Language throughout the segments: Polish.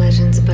Legends by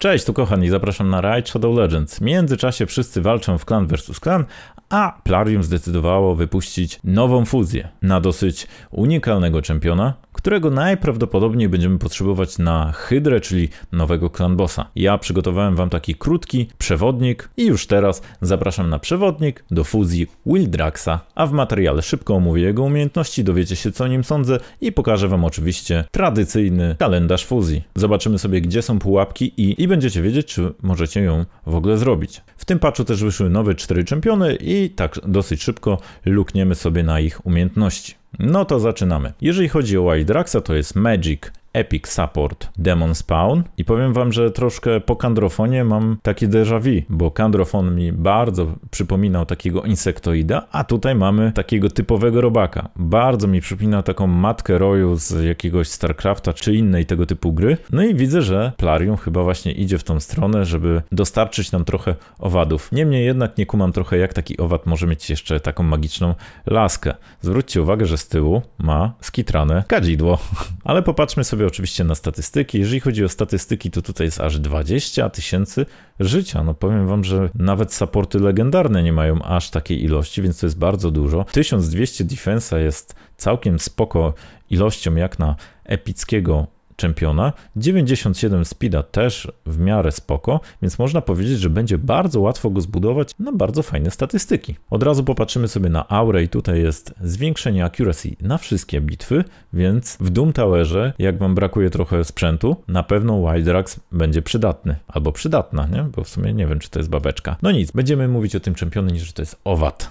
Cześć, tu kochani, zapraszam na Raid Shadow Legends. W międzyczasie wszyscy walczą w klan versus klan, a Plarium zdecydowało wypuścić nową fuzję na dosyć unikalnego czempiona, którego najprawdopodobniej będziemy potrzebować na Hydrę, czyli nowego bossa. Ja przygotowałem wam taki krótki przewodnik i już teraz zapraszam na przewodnik do fuzji Wildraxa, a w materiale szybko omówię jego umiejętności, dowiecie się co nim sądzę i pokażę wam oczywiście tradycyjny kalendarz fuzji. Zobaczymy sobie gdzie są pułapki i, i będziecie wiedzieć czy możecie ją w ogóle zrobić. W tym patchu też wyszły nowe cztery czempiony i tak dosyć szybko lukniemy sobie na ich umiejętności. No to zaczynamy. Jeżeli chodzi o Wildraxa, to jest Magic Epic Support Demon Spawn i powiem wam, że troszkę po kandrofonie mam taki déjà vu, bo kandrofon mi bardzo przypominał takiego insektoida, a tutaj mamy takiego typowego robaka. Bardzo mi przypomina taką matkę roju z jakiegoś StarCrafta czy innej tego typu gry. No i widzę, że Plarium chyba właśnie idzie w tą stronę, żeby dostarczyć nam trochę owadów. Niemniej jednak nie kumam trochę jak taki owad może mieć jeszcze taką magiczną laskę. Zwróćcie uwagę, że z tyłu ma skitrane kadzidło. Ale popatrzmy sobie sobie oczywiście na statystyki. Jeżeli chodzi o statystyki, to tutaj jest aż 20 tysięcy życia. No powiem wam, że nawet supporty legendarne nie mają aż takiej ilości, więc to jest bardzo dużo. 1200 defensa jest całkiem spoko ilością jak na epickiego czempiona. 97 speeda też w miarę spoko, więc można powiedzieć, że będzie bardzo łatwo go zbudować na bardzo fajne statystyki. Od razu popatrzymy sobie na aurę i tutaj jest zwiększenie accuracy na wszystkie bitwy, więc w Doom Towerze, jak wam brakuje trochę sprzętu, na pewno Wildrax będzie przydatny, albo przydatna, nie? Bo w sumie nie wiem, czy to jest babeczka. No nic, będziemy mówić o tym czempionie niż że to jest owad.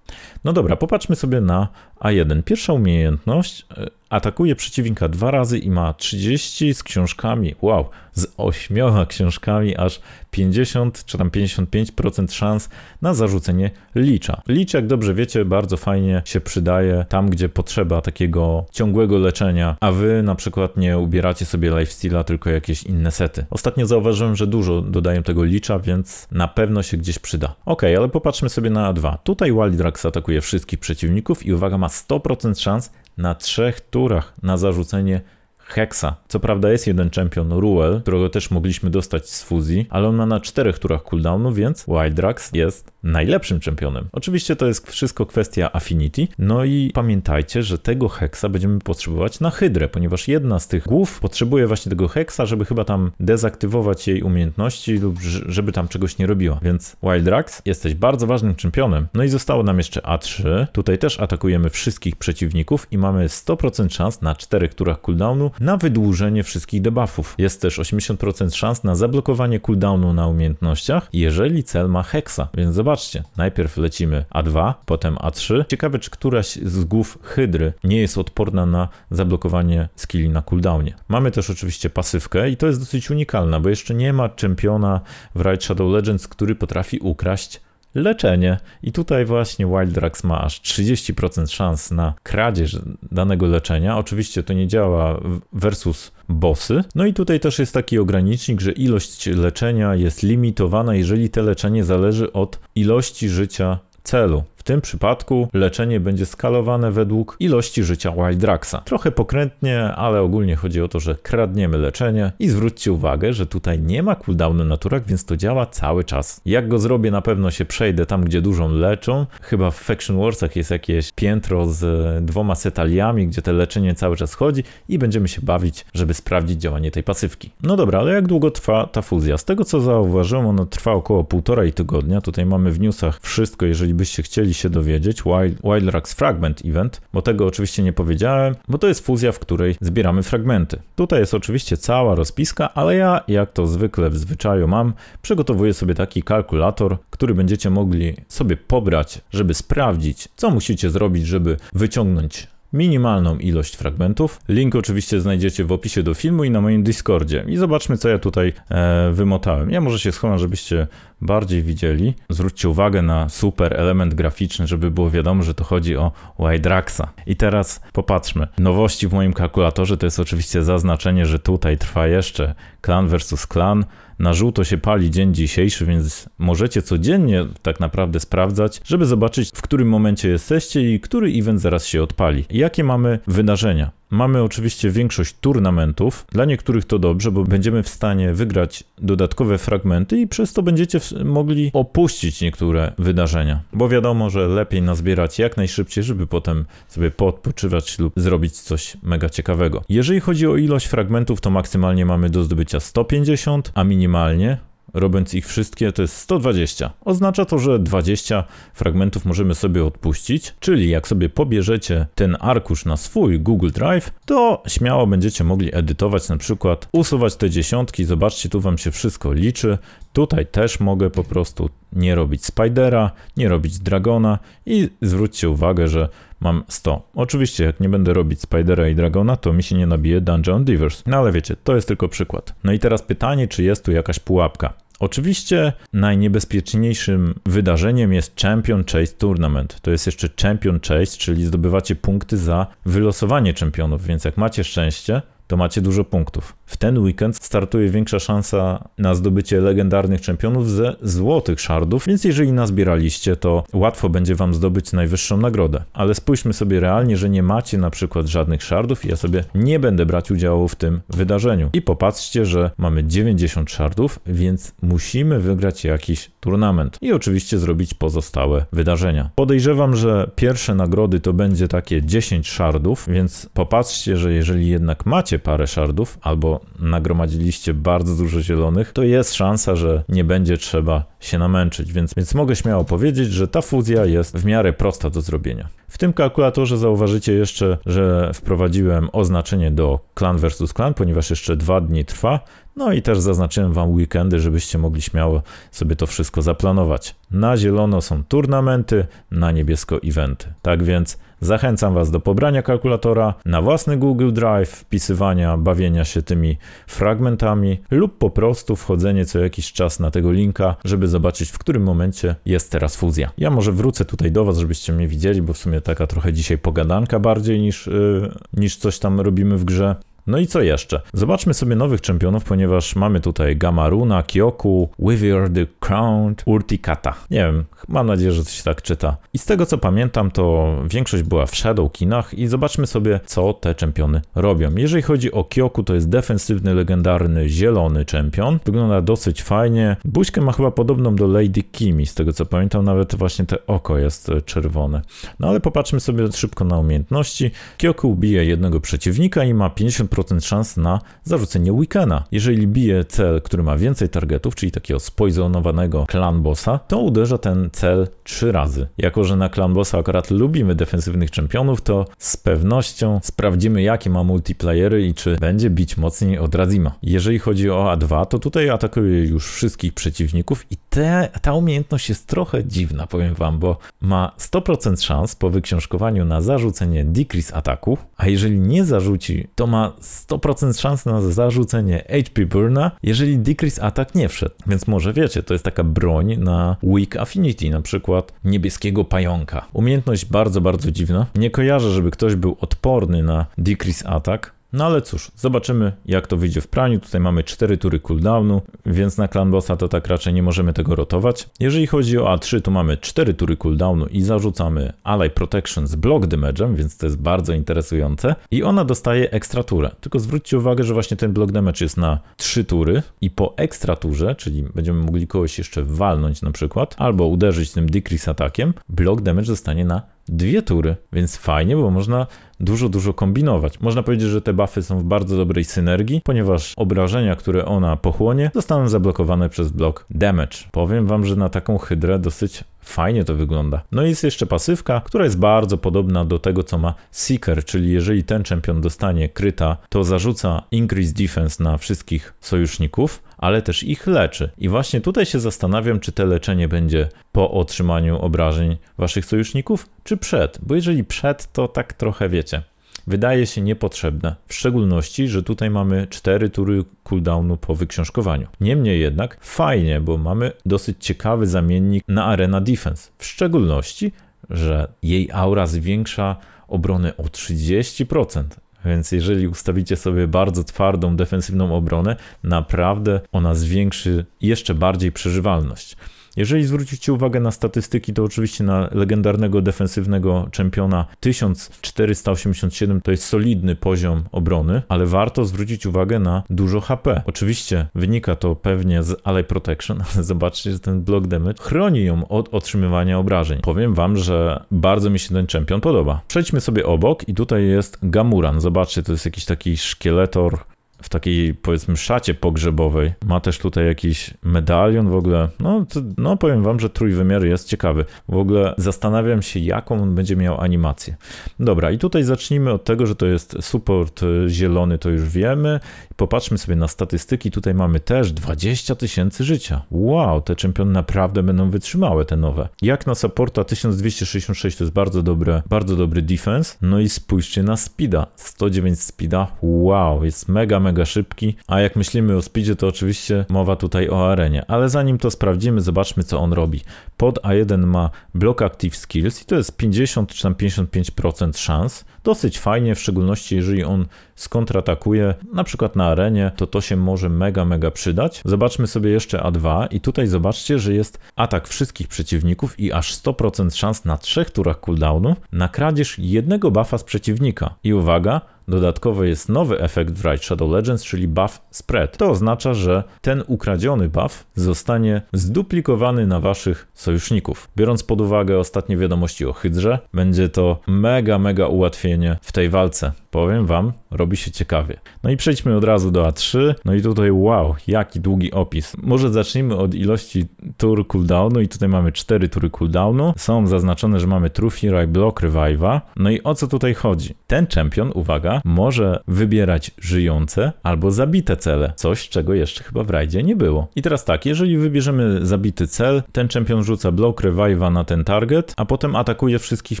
No dobra, popatrzmy sobie na A1. Pierwsza umiejętność e, atakuje przeciwnika dwa razy i ma 30 z książkami. Wow, z ośmioma książkami aż 50 czy tam 55% szans na zarzucenie licza. Licz, jak dobrze wiecie, bardzo fajnie się przydaje tam, gdzie potrzeba takiego ciągłego leczenia, a wy na przykład nie ubieracie sobie lifestyle tylko jakieś inne sety. Ostatnio zauważyłem, że dużo dodają tego licza, więc na pewno się gdzieś przyda. Ok, ale popatrzmy sobie na A2. Tutaj Walidrax atakuje blokuje wszystkich przeciwników i uwaga, ma 100% szans na trzech turach na zarzucenie Hexa. Co prawda jest jeden champion Ruel, którego też mogliśmy dostać z fuzji, ale on ma na czterech turach cooldownu, więc Wildrax jest najlepszym czempionem. Oczywiście to jest wszystko kwestia affinity, no i pamiętajcie, że tego heksa będziemy potrzebować na hydrę, ponieważ jedna z tych głów potrzebuje właśnie tego heksa, żeby chyba tam dezaktywować jej umiejętności lub żeby tam czegoś nie robiła. Więc Wildrax, jesteś bardzo ważnym czempionem. No i zostało nam jeszcze A3. Tutaj też atakujemy wszystkich przeciwników i mamy 100% szans na 4 turach cooldownu na wydłużenie wszystkich debuffów. Jest też 80% szans na zablokowanie cooldownu na umiejętnościach, jeżeli cel ma heksa, więc zobaczmy Zobaczcie, najpierw lecimy A2, potem A3. Ciekawe, czy któraś z głów hydry nie jest odporna na zablokowanie skilli na cooldownie. Mamy też oczywiście pasywkę i to jest dosyć unikalna, bo jeszcze nie ma czempiona w Raid Shadow Legends, który potrafi ukraść leczenie. I tutaj właśnie Wildrax ma aż 30% szans na kradzież danego leczenia. Oczywiście to nie działa versus bossy. No i tutaj też jest taki ogranicznik, że ilość leczenia jest limitowana, jeżeli te leczenie zależy od ilości życia celu tym przypadku leczenie będzie skalowane według ilości życia Wildraxa. Trochę pokrętnie, ale ogólnie chodzi o to, że kradniemy leczenie i zwróćcie uwagę, że tutaj nie ma cooldownu na turach, więc to działa cały czas. Jak go zrobię, na pewno się przejdę tam, gdzie dużą leczą. Chyba w Faction Warsach jest jakieś piętro z dwoma setaliami, gdzie te leczenie cały czas chodzi i będziemy się bawić, żeby sprawdzić działanie tej pasywki. No dobra, ale jak długo trwa ta fuzja? Z tego co zauważyłem, ona trwa około półtora tygodnia. Tutaj mamy w newsach wszystko, jeżeli byście chcieli się dowiedzieć, Wild, Wildrax Fragment Event, bo tego oczywiście nie powiedziałem, bo to jest fuzja, w której zbieramy fragmenty. Tutaj jest oczywiście cała rozpiska, ale ja, jak to zwykle w zwyczaju mam, przygotowuję sobie taki kalkulator, który będziecie mogli sobie pobrać, żeby sprawdzić, co musicie zrobić, żeby wyciągnąć minimalną ilość fragmentów. Link oczywiście znajdziecie w opisie do filmu i na moim Discordzie. I zobaczmy, co ja tutaj e, wymotałem. Ja może się schowam, żebyście bardziej widzieli. Zwróćcie uwagę na super element graficzny, żeby było wiadomo, że tu chodzi o Draxa. I teraz popatrzmy. Nowości w moim kalkulatorze to jest oczywiście zaznaczenie, że tutaj trwa jeszcze klan versus klan. Na żółto się pali dzień dzisiejszy, więc możecie codziennie tak naprawdę sprawdzać, żeby zobaczyć, w którym momencie jesteście i który event zaraz się odpali. Jakie mamy wydarzenia? Mamy oczywiście większość turnamentów. Dla niektórych to dobrze, bo będziemy w stanie wygrać dodatkowe fragmenty i przez to będziecie mogli opuścić niektóre wydarzenia. Bo wiadomo, że lepiej nazbierać jak najszybciej, żeby potem sobie podpoczywać lub zrobić coś mega ciekawego. Jeżeli chodzi o ilość fragmentów, to maksymalnie mamy do zdobycia 150, a minimalnie robiąc ich wszystkie, to jest 120. Oznacza to, że 20 fragmentów możemy sobie odpuścić, czyli jak sobie pobierzecie ten arkusz na swój Google Drive, to śmiało będziecie mogli edytować, na przykład usuwać te dziesiątki, zobaczcie, tu wam się wszystko liczy, Tutaj też mogę po prostu nie robić Spidera, nie robić Dragona i zwróćcie uwagę, że mam 100. Oczywiście jak nie będę robić Spidera i Dragona, to mi się nie nabije Dungeon Divers. No ale wiecie, to jest tylko przykład. No i teraz pytanie, czy jest tu jakaś pułapka. Oczywiście najniebezpieczniejszym wydarzeniem jest Champion Chase Tournament. To jest jeszcze Champion Chase, czyli zdobywacie punkty za wylosowanie czempionów, więc jak macie szczęście, to macie dużo punktów. W ten weekend startuje większa szansa na zdobycie legendarnych czempionów ze złotych szardów, więc jeżeli nazbieraliście, to łatwo będzie wam zdobyć najwyższą nagrodę. Ale spójrzmy sobie realnie, że nie macie na przykład żadnych szardów i ja sobie nie będę brać udziału w tym wydarzeniu. I popatrzcie, że mamy 90 szardów, więc musimy wygrać jakiś turnament i oczywiście zrobić pozostałe wydarzenia. Podejrzewam, że pierwsze nagrody to będzie takie 10 szardów, więc popatrzcie, że jeżeli jednak macie parę szardów albo nagromadziliście bardzo dużo zielonych, to jest szansa, że nie będzie trzeba się namęczyć, więc, więc mogę śmiało powiedzieć, że ta fuzja jest w miarę prosta do zrobienia. W tym kalkulatorze zauważycie jeszcze, że wprowadziłem oznaczenie do clan versus clan, ponieważ jeszcze dwa dni trwa, no i też zaznaczyłem Wam weekendy, żebyście mogli śmiało sobie to wszystko zaplanować. Na zielono są turnamenty, na niebiesko eventy. Tak więc zachęcam Was do pobrania kalkulatora na własny Google Drive, wpisywania, bawienia się tymi fragmentami lub po prostu wchodzenie co jakiś czas na tego linka, żeby zobaczyć w którym momencie jest teraz fuzja. Ja może wrócę tutaj do Was, żebyście mnie widzieli, bo w sumie taka trochę dzisiaj pogadanka bardziej niż, yy, niż coś tam robimy w grze. No i co jeszcze? Zobaczmy sobie nowych czempionów, ponieważ mamy tutaj Gamaruna, Kyoku, Wither the Crown, Urtikata. Nie wiem, mam nadzieję, że coś tak czyta. I z tego co pamiętam, to większość była w Shadow Kinach i zobaczmy sobie, co te czempiony robią. Jeżeli chodzi o Kyoku, to jest defensywny, legendarny, zielony czempion. Wygląda dosyć fajnie. Buźkę ma chyba podobną do Lady Kimi, z tego co pamiętam, nawet właśnie te oko jest e, czerwone. No ale popatrzmy sobie szybko na umiejętności. Kyoku ubija jednego przeciwnika i ma 50 procent szans na zarzucenie weekenda. Jeżeli bije cel, który ma więcej targetów, czyli takiego spoizonowanego clan bossa, to uderza ten cel 3 razy. Jako, że na clan bossa akurat lubimy defensywnych czempionów, to z pewnością sprawdzimy jakie ma multiplayery i czy będzie bić mocniej od Razima. Jeżeli chodzi o A2, to tutaj atakuje już wszystkich przeciwników i te, ta umiejętność jest trochę dziwna, powiem wam, bo ma 100% szans po wyksiążkowaniu na zarzucenie decrease ataku, a jeżeli nie zarzuci, to ma 100% szans na zarzucenie HP burna, jeżeli decrease atak nie wszedł. Więc może wiecie, to jest taka broń na weak affinity, na przykład niebieskiego pająka. Umiejętność bardzo, bardzo dziwna. Nie kojarzę, żeby ktoś był odporny na decrease atak, no ale cóż, zobaczymy jak to wyjdzie w praniu. Tutaj mamy 4 tury cooldownu, więc na bossa to tak raczej nie możemy tego rotować. Jeżeli chodzi o A3, to mamy 4 tury cooldownu i zarzucamy Ally Protection z block damage'em, więc to jest bardzo interesujące. I ona dostaje ekstraturę. Tylko zwróćcie uwagę, że właśnie ten block damage jest na 3 tury i po ekstraturze, czyli będziemy mogli kogoś jeszcze walnąć na przykład, albo uderzyć tym decrease atakiem, block damage zostanie na dwie tury, więc fajnie, bo można dużo, dużo kombinować. Można powiedzieć, że te buffy są w bardzo dobrej synergii, ponieważ obrażenia, które ona pochłonie, zostaną zablokowane przez blok damage. Powiem wam, że na taką hydrę dosyć Fajnie to wygląda. No i jest jeszcze pasywka, która jest bardzo podobna do tego, co ma Seeker, czyli jeżeli ten czempion dostanie kryta, to zarzuca Increase Defense na wszystkich sojuszników, ale też ich leczy. I właśnie tutaj się zastanawiam, czy te leczenie będzie po otrzymaniu obrażeń waszych sojuszników, czy przed, bo jeżeli przed, to tak trochę wiecie wydaje się niepotrzebne, w szczególności, że tutaj mamy 4 tury cooldownu po wyksiążkowaniu. Niemniej jednak fajnie, bo mamy dosyć ciekawy zamiennik na Arena Defense, w szczególności, że jej aura zwiększa obronę o 30%. Więc jeżeli ustawicie sobie bardzo twardą defensywną obronę, naprawdę ona zwiększy jeszcze bardziej przeżywalność. Jeżeli zwrócicie uwagę na statystyki, to oczywiście na legendarnego defensywnego czempiona 1487 to jest solidny poziom obrony, ale warto zwrócić uwagę na dużo HP. Oczywiście wynika to pewnie z Alley Protection, ale zobaczcie, że ten block damage chroni ją od otrzymywania obrażeń. Powiem wam, że bardzo mi się ten czempion podoba. Przejdźmy sobie obok i tutaj jest Gamuran. Zobaczcie, to jest jakiś taki szkieletor w takiej powiedzmy szacie pogrzebowej. Ma też tutaj jakiś medalion w ogóle. No, to, no powiem wam, że trójwymiar jest ciekawy. W ogóle zastanawiam się, jaką on będzie miał animację. Dobra, i tutaj zacznijmy od tego, że to jest support y, zielony, to już wiemy. Popatrzmy sobie na statystyki. Tutaj mamy też 20 tysięcy życia. Wow, te czempiony naprawdę będą wytrzymałe, te nowe. Jak na supporta 1266 to jest bardzo dobre, bardzo dobry defense. No i spójrzcie na speeda. 109 speeda. Wow, jest mega, mega szybki. A jak myślimy o speedzie, to oczywiście mowa tutaj o arenie. Ale zanim to sprawdzimy, zobaczmy co on robi. Pod A1 ma block active skills i to jest 50 czy tam 55% szans. Dosyć fajnie, w szczególności jeżeli on skontratakuje, na przykład na arenie, to to się może mega, mega przydać. Zobaczmy sobie jeszcze A2 i tutaj zobaczcie, że jest atak wszystkich przeciwników i aż 100% szans na trzech turach cooldownu na kradzież jednego buffa z przeciwnika. I uwaga, Dodatkowo jest nowy efekt w Ride Shadow Legends, czyli buff spread. To oznacza, że ten ukradziony buff zostanie zduplikowany na waszych sojuszników. Biorąc pod uwagę ostatnie wiadomości o Hydrze, będzie to mega, mega ułatwienie w tej walce. Powiem wam, robi się ciekawie. No i przejdźmy od razu do A3. No i tutaj wow, jaki długi opis. Może zacznijmy od ilości tur cooldownu i tutaj mamy 4 tury cooldownu. Są zaznaczone, że mamy Trufi, Block, Revive'a. No i o co tutaj chodzi? Ten champion, uwaga, może wybierać żyjące albo zabite cele, coś czego jeszcze chyba w Rajdzie nie było. I teraz tak, jeżeli wybierzemy zabity cel, ten czempion rzuca blok revive'a na ten target, a potem atakuje wszystkich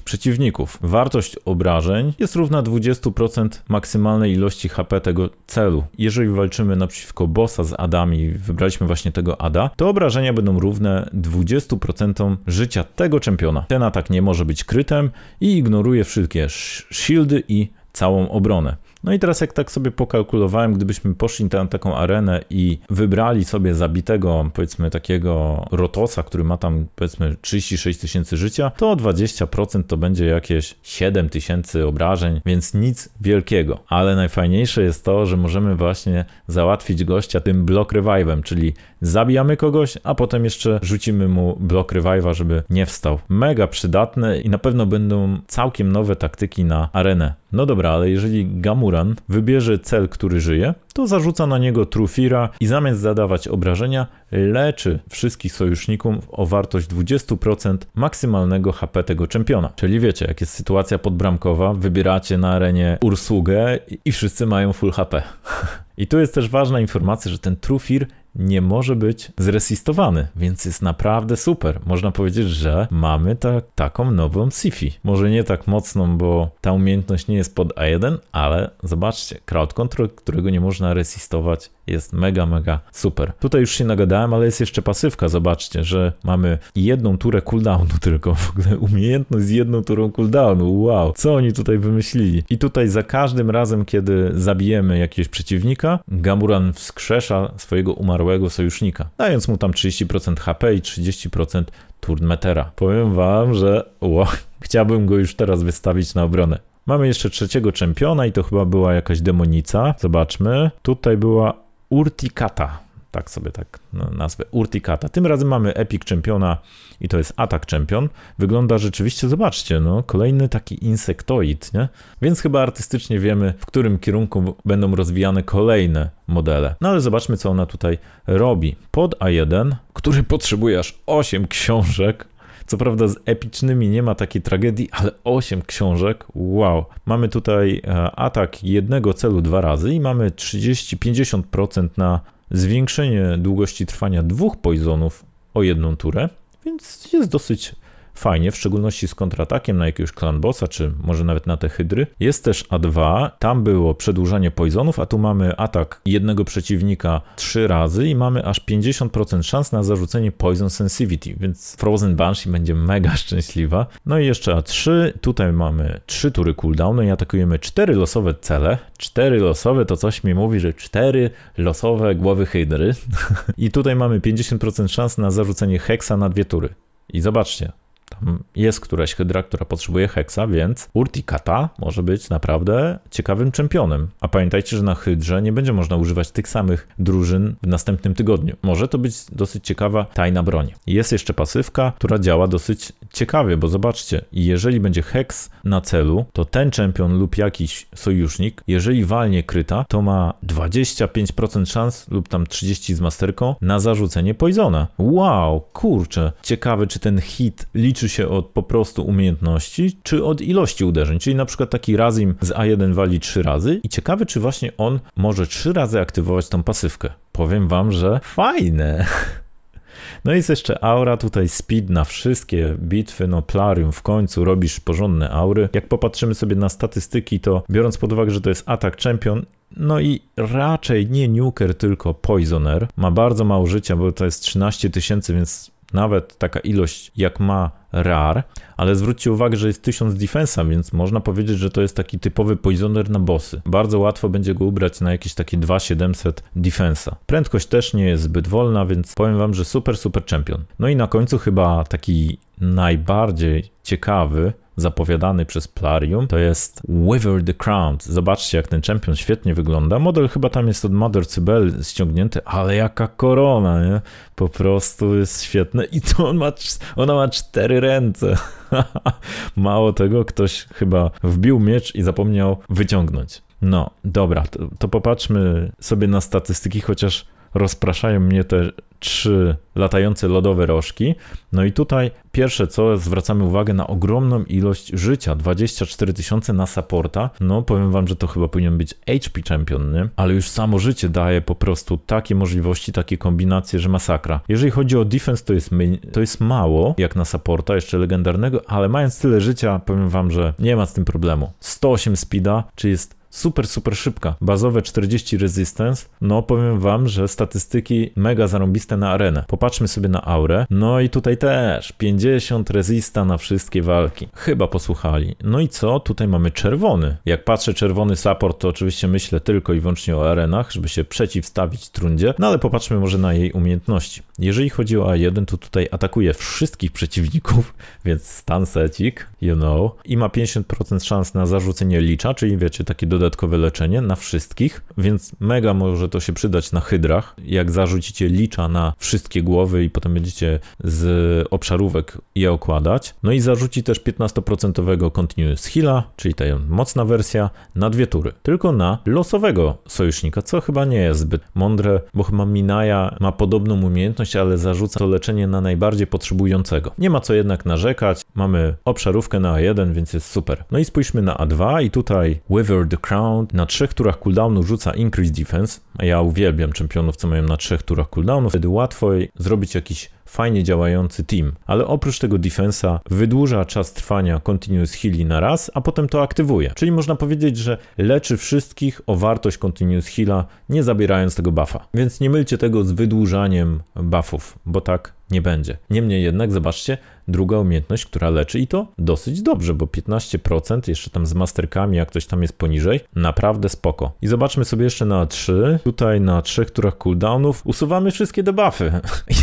przeciwników. Wartość obrażeń jest równa 20% maksymalnej ilości HP tego celu. Jeżeli walczymy naprzeciwko bossa z Adami, wybraliśmy właśnie tego Ada, to obrażenia będą równe 20% życia tego czempiona. Ten atak nie może być krytem i ignoruje wszystkie shieldy i całą obronę. No i teraz jak tak sobie pokalkulowałem, gdybyśmy poszli na taką arenę i wybrali sobie zabitego, powiedzmy takiego Rotosa, który ma tam powiedzmy 36 tysięcy życia, to 20% to będzie jakieś 7 tysięcy obrażeń, więc nic wielkiego. Ale najfajniejsze jest to, że możemy właśnie załatwić gościa tym block revivem, czyli zabijamy kogoś, a potem jeszcze rzucimy mu blok revive'a, żeby nie wstał. Mega przydatne i na pewno będą całkiem nowe taktyki na arenę. No dobra, ale jeżeli Gamuran wybierze cel, który żyje, to zarzuca na niego Trufira i zamiast zadawać obrażenia, leczy wszystkich sojuszników o wartość 20% maksymalnego HP tego czempiona. Czyli wiecie, jak jest sytuacja podbramkowa, wybieracie na arenie Ursugę i wszyscy mają full HP. I tu jest też ważna informacja, że ten Trufir nie może być zresistowany, więc jest naprawdę super. Można powiedzieć, że mamy ta, taką nową SIFI. Może nie tak mocną, bo ta umiejętność nie jest pod A1, ale zobaczcie, crowd control, którego nie można resistować, jest mega, mega super. Tutaj już się nagadałem, ale jest jeszcze pasywka. Zobaczcie, że mamy jedną turę cooldownu tylko. W ogóle umiejętność z jedną turą cooldownu. Wow, co oni tutaj wymyślili? I tutaj za każdym razem, kiedy zabijemy jakiegoś przeciwnika, Gamuran wskrzesza swojego umarłego zmarłego sojusznika, dając mu tam 30% HP i 30% turnmetera. Powiem wam, że wow, chciałbym go już teraz wystawić na obronę. Mamy jeszcze trzeciego czempiona i to chyba była jakaś demonica. Zobaczmy. Tutaj była Urtikata tak sobie tak no, nazwę, Urticata. Tym razem mamy Epic Czempiona i to jest Atak Czempion. Wygląda rzeczywiście, zobaczcie, no, kolejny taki insektoid, nie? Więc chyba artystycznie wiemy, w którym kierunku będą rozwijane kolejne modele. No ale zobaczmy, co ona tutaj robi. Pod A1, który potrzebuje aż 8 książek, co prawda z epicznymi nie ma takiej tragedii, ale 8 książek, wow. Mamy tutaj e, atak jednego celu dwa razy i mamy 30-50% na zwiększenie długości trwania dwóch poisonów o jedną turę, więc jest dosyć fajnie, w szczególności z kontratakiem na jakiegoś bossa, czy może nawet na te hydry. Jest też A2, tam było przedłużanie poisonów, a tu mamy atak jednego przeciwnika trzy razy i mamy aż 50% szans na zarzucenie poison sensitivity, więc Frozen Banshee będzie mega szczęśliwa. No i jeszcze A3, tutaj mamy trzy tury cooldownu no i atakujemy cztery losowe cele. Cztery losowe to coś mi mówi, że cztery losowe głowy hydry. I tutaj mamy 50% szans na zarzucenie heksa na dwie tury. I zobaczcie, tam jest któraś hydra, która potrzebuje heksa, więc Urtikata może być naprawdę ciekawym czempionem. A pamiętajcie, że na hydrze nie będzie można używać tych samych drużyn w następnym tygodniu. Może to być dosyć ciekawa tajna broń. Jest jeszcze pasywka, która działa dosyć ciekawie, bo zobaczcie, jeżeli będzie heks na celu, to ten czempion lub jakiś sojusznik, jeżeli walnie kryta, to ma 25% szans lub tam 30 z masterką na zarzucenie poisona. Wow, kurczę, ciekawe czy ten hit liczy liczy się od po prostu umiejętności, czy od ilości uderzeń. Czyli na przykład taki Razim z A1 wali trzy razy i ciekawe, czy właśnie on może trzy razy aktywować tą pasywkę. Powiem wam, że fajne. No i jest jeszcze aura, tutaj speed na wszystkie bitwy, no Plarium w końcu, robisz porządne aury. Jak popatrzymy sobie na statystyki, to biorąc pod uwagę, że to jest atak champion, no i raczej nie nuker, tylko poisoner. Ma bardzo mało życia, bo to jest 13 tysięcy, więc nawet taka ilość jak ma RAR, ale zwróćcie uwagę, że jest 1000 defensa, więc można powiedzieć, że to jest taki typowy poisoner na bossy. Bardzo łatwo będzie go ubrać na jakieś takie 2700 defensa. Prędkość też nie jest zbyt wolna, więc powiem wam, że super, super champion. No i na końcu chyba taki najbardziej ciekawy, zapowiadany przez Plarium, to jest Wither the Crown. Zobaczcie, jak ten champion świetnie wygląda. Model chyba tam jest od Mother Cybel ściągnięty, ale jaka korona, nie? Po prostu jest świetne i to on ma, ona ma cztery ręce. Mało tego, ktoś chyba wbił miecz i zapomniał wyciągnąć. No, dobra, to, to popatrzmy sobie na statystyki, chociaż rozpraszają mnie te trzy latające lodowe rożki. No i tutaj pierwsze co, zwracamy uwagę na ogromną ilość życia, 24 tysiące na supporta. No powiem wam, że to chyba powinien być HP Champion, nie? ale już samo życie daje po prostu takie możliwości, takie kombinacje, że masakra. Jeżeli chodzi o defense, to jest, to jest mało, jak na supporta, jeszcze legendarnego, ale mając tyle życia, powiem wam, że nie ma z tym problemu. 108 speeda, czy jest super, super szybka. Bazowe 40 resistance, no powiem wam, że statystyki mega zarąbiste na arenę. Popatrzmy sobie na aurę, no i tutaj też 50 resista na wszystkie walki. Chyba posłuchali. No i co? Tutaj mamy czerwony. Jak patrzę czerwony support, to oczywiście myślę tylko i wyłącznie o arenach, żeby się przeciwstawić trundzie, no ale popatrzmy może na jej umiejętności. Jeżeli chodzi o A1, to tutaj atakuje wszystkich przeciwników, więc stan secik, you know, i ma 50% szans na zarzucenie licza, czyli wiecie, takie do dodatkowe leczenie na wszystkich, więc mega może to się przydać na hydrach. Jak zarzucicie licza na wszystkie głowy i potem będziecie z obszarówek je okładać. No i zarzuci też 15% Continuous Heal'a, czyli ta mocna wersja, na dwie tury. Tylko na losowego sojusznika, co chyba nie jest zbyt mądre, bo chyba Minaya ma podobną umiejętność, ale zarzuca to leczenie na najbardziej potrzebującego. Nie ma co jednak narzekać, mamy obszarówkę na A1, więc jest super. No i spójrzmy na A2 i tutaj Wither the Crown. Na trzech turach cooldownu rzuca Increase Defense, a ja uwielbiam czempionów, co mają na trzech turach cooldownu. Wtedy łatwo zrobić jakiś fajnie działający team. Ale oprócz tego defensa wydłuża czas trwania continuous heali na raz, a potem to aktywuje. Czyli można powiedzieć, że leczy wszystkich o wartość continuous heala, nie zabierając tego buffa. Więc nie mylcie tego z wydłużaniem buffów, bo tak nie będzie. Niemniej jednak, zobaczcie, druga umiejętność, która leczy i to dosyć dobrze, bo 15% jeszcze tam z masterkami, jak ktoś tam jest poniżej, naprawdę spoko. I zobaczmy sobie jeszcze na 3, tutaj na trzech turach cooldownów usuwamy wszystkie debuffy.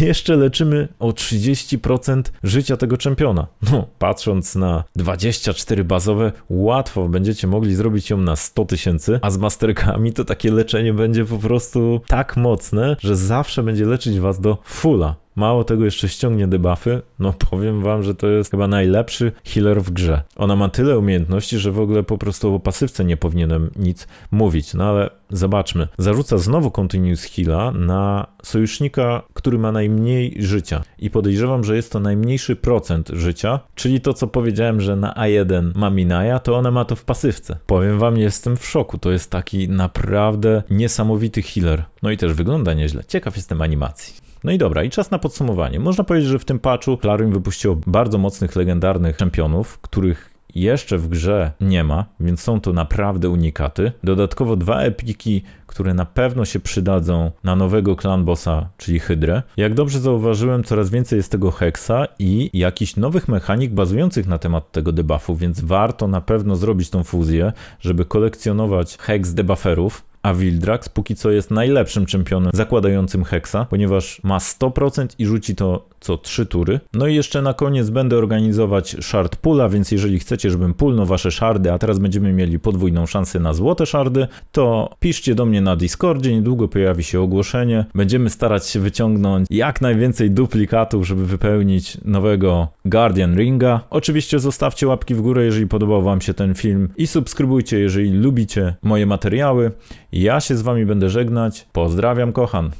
jeszcze leczymy o 30% życia tego czempiona. No, patrząc na 24 bazowe, łatwo będziecie mogli zrobić ją na 100 tysięcy, a z masterkami to takie leczenie będzie po prostu tak mocne, że zawsze będzie leczyć was do fulla. Mało tego, jeszcze ściągnie debuffy. No powiem wam, że to jest chyba najlepszy healer w grze. Ona ma tyle umiejętności, że w ogóle po prostu o pasywce nie powinienem nic mówić. No ale zobaczmy. Zarzuca znowu Continuous Heala na sojusznika, który ma najmniej życia. I podejrzewam, że jest to najmniejszy procent życia, czyli to, co powiedziałem, że na A1 ma Minaya, to ona ma to w pasywce. Powiem wam, jestem w szoku. To jest taki naprawdę niesamowity healer. No i też wygląda nieźle. Ciekaw jestem animacji. No i dobra, i czas na podsumowanie. Można powiedzieć, że w tym patchu Clarion wypuściło bardzo mocnych, legendarnych czempionów, których jeszcze w grze nie ma, więc są to naprawdę unikaty. Dodatkowo dwa epiki, które na pewno się przydadzą na nowego klan bossa, czyli Hydrę. Jak dobrze zauważyłem, coraz więcej jest tego heksa i jakichś nowych mechanik bazujących na temat tego debuffu, więc warto na pewno zrobić tą fuzję, żeby kolekcjonować heks debufferów a Wildrax póki co jest najlepszym czempionem zakładającym heksa, ponieważ ma 100% i rzuci to co trzy tury. No i jeszcze na koniec będę organizować shard pula, więc jeżeli chcecie, żebym pulnął wasze szardy, a teraz będziemy mieli podwójną szansę na złote szardy, to piszcie do mnie na Discordzie, niedługo pojawi się ogłoszenie. Będziemy starać się wyciągnąć jak najwięcej duplikatów, żeby wypełnić nowego Guardian Ringa. Oczywiście zostawcie łapki w górę, jeżeli podobał wam się ten film i subskrybujcie, jeżeli lubicie moje materiały. Ja się z wami będę żegnać. Pozdrawiam, kocham.